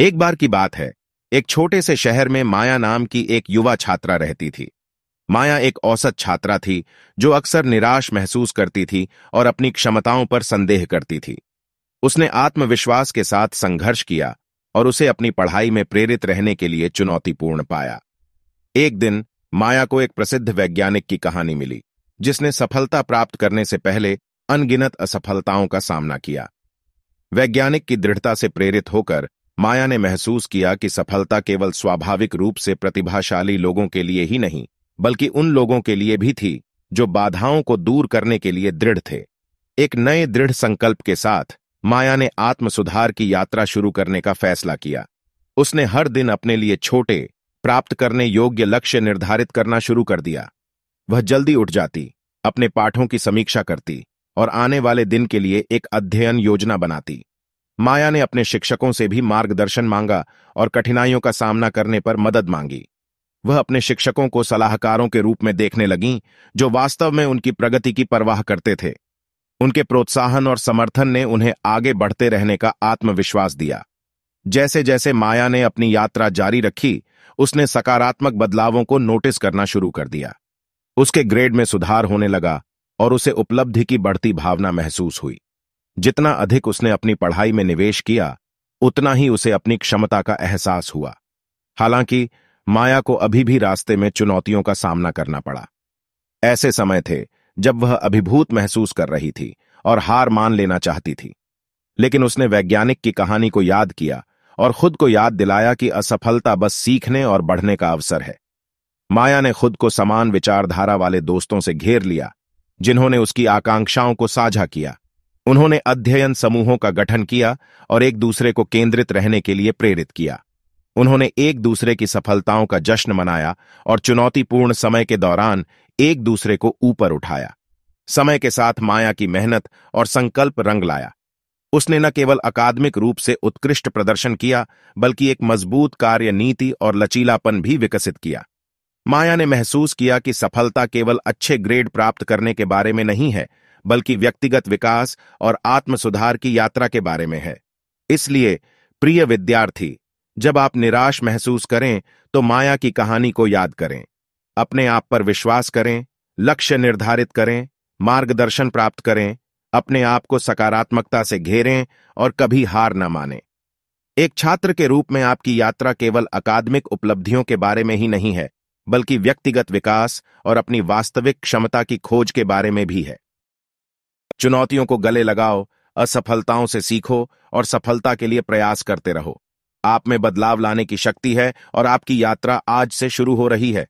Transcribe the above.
एक बार की बात है एक छोटे से शहर में माया नाम की एक युवा छात्रा रहती थी माया एक औसत छात्रा थी जो अक्सर निराश महसूस करती थी और अपनी क्षमताओं पर संदेह करती थी उसने आत्मविश्वास के साथ संघर्ष किया और उसे अपनी पढ़ाई में प्रेरित रहने के लिए चुनौतीपूर्ण पाया एक दिन माया को एक प्रसिद्ध वैज्ञानिक की कहानी मिली जिसने सफलता प्राप्त करने से पहले अनगिनत असफलताओं का सामना किया वैज्ञानिक की दृढ़ता से प्रेरित होकर माया ने महसूस किया कि सफलता केवल स्वाभाविक रूप से प्रतिभाशाली लोगों के लिए ही नहीं बल्कि उन लोगों के लिए भी थी जो बाधाओं को दूर करने के लिए दृढ़ थे एक नए दृढ़ संकल्प के साथ माया ने आत्म सुधार की यात्रा शुरू करने का फैसला किया उसने हर दिन अपने लिए छोटे प्राप्त करने योग्य लक्ष्य निर्धारित करना शुरू कर दिया वह जल्दी उठ जाती अपने पाठों की समीक्षा करती और आने वाले दिन के लिए एक अध्ययन योजना बनाती माया ने अपने शिक्षकों से भी मार्गदर्शन मांगा और कठिनाइयों का सामना करने पर मदद मांगी वह अपने शिक्षकों को सलाहकारों के रूप में देखने लगीं जो वास्तव में उनकी प्रगति की परवाह करते थे उनके प्रोत्साहन और समर्थन ने उन्हें आगे बढ़ते रहने का आत्मविश्वास दिया जैसे जैसे माया ने अपनी यात्रा जारी रखी उसने सकारात्मक बदलावों को नोटिस करना शुरू कर दिया उसके ग्रेड में सुधार होने लगा और उसे उपलब्धि की बढ़ती भावना महसूस हुई जितना अधिक उसने अपनी पढ़ाई में निवेश किया उतना ही उसे अपनी क्षमता का एहसास हुआ हालांकि माया को अभी भी रास्ते में चुनौतियों का सामना करना पड़ा ऐसे समय थे जब वह अभिभूत महसूस कर रही थी और हार मान लेना चाहती थी लेकिन उसने वैज्ञानिक की कहानी को याद किया और खुद को याद दिलाया कि असफलता बस सीखने और बढ़ने का अवसर है माया ने खुद को समान विचारधारा वाले दोस्तों से घेर लिया जिन्होंने उसकी आकांक्षाओं को साझा किया उन्होंने अध्ययन समूहों का गठन किया और एक दूसरे को केंद्रित रहने के लिए प्रेरित किया उन्होंने एक दूसरे की सफलताओं का जश्न मनाया और चुनौतीपूर्ण समय के दौरान एक दूसरे को ऊपर उठाया समय के साथ माया की मेहनत और संकल्प रंग लाया उसने न केवल अकादमिक रूप से उत्कृष्ट प्रदर्शन किया बल्कि एक मजबूत कार्य नीति और लचीलापन भी विकसित किया माया ने महसूस किया कि सफलता केवल अच्छे ग्रेड प्राप्त करने के बारे में नहीं है बल्कि व्यक्तिगत विकास और आत्म सुधार की यात्रा के बारे में है इसलिए प्रिय विद्यार्थी जब आप निराश महसूस करें तो माया की कहानी को याद करें अपने आप पर विश्वास करें लक्ष्य निर्धारित करें मार्गदर्शन प्राप्त करें अपने आप को सकारात्मकता से घेरें और कभी हार न माने एक छात्र के रूप में आपकी यात्रा केवल अकादमिक उपलब्धियों के बारे में ही नहीं है बल्कि व्यक्तिगत विकास और अपनी वास्तविक क्षमता की खोज के बारे में भी है चुनौतियों को गले लगाओ असफलताओं से सीखो और सफलता के लिए प्रयास करते रहो आप में बदलाव लाने की शक्ति है और आपकी यात्रा आज से शुरू हो रही है